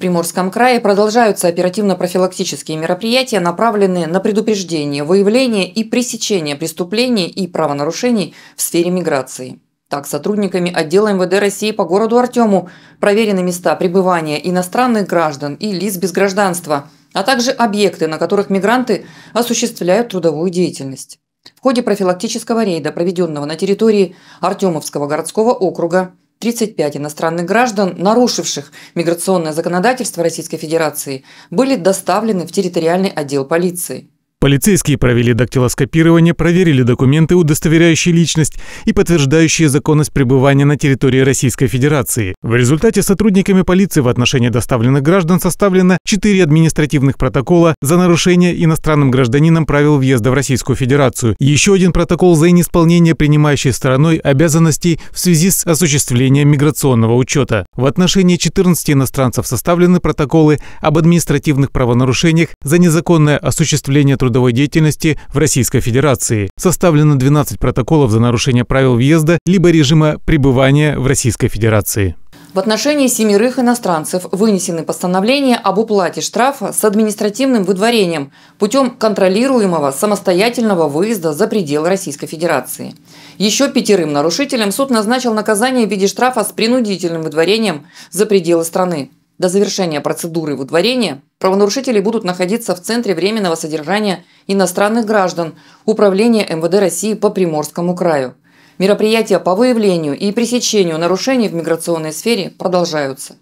Приморском крае продолжаются оперативно-профилактические мероприятия, направленные на предупреждение, выявление и пресечение преступлений и правонарушений в сфере миграции. Так, сотрудниками отдела МВД России по городу Артему проверены места пребывания иностранных граждан и лиц без гражданства, а также объекты, на которых мигранты осуществляют трудовую деятельность. В ходе профилактического рейда, проведенного на территории Артемовского городского округа, 35 иностранных граждан, нарушивших миграционное законодательство Российской Федерации, были доставлены в территориальный отдел полиции. Полицейские провели дактилоскопирование, проверили документы, удостоверяющие личность и подтверждающие законность пребывания на территории Российской Федерации. В результате сотрудниками полиции в отношении доставленных граждан составлено 4 административных протокола за нарушение иностранным гражданинам правил въезда в Российскую Федерацию, еще один протокол за неисполнение принимающей стороной обязанностей в связи с осуществлением миграционного учета. В отношении 14 иностранцев составлены протоколы об административных правонарушениях за незаконное осуществление труда трудовой деятельности в Российской Федерации. Составлено 12 протоколов за нарушение правил въезда либо режима пребывания в Российской Федерации. В отношении семерых иностранцев вынесены постановления об уплате штрафа с административным выдворением путем контролируемого самостоятельного выезда за пределы Российской Федерации. Еще пятерым нарушителям суд назначил наказание в виде штрафа с принудительным выдворением за пределы страны. До завершения процедуры выдворения правонарушители будут находиться в Центре временного содержания иностранных граждан Управления МВД России по Приморскому краю. Мероприятия по выявлению и пресечению нарушений в миграционной сфере продолжаются.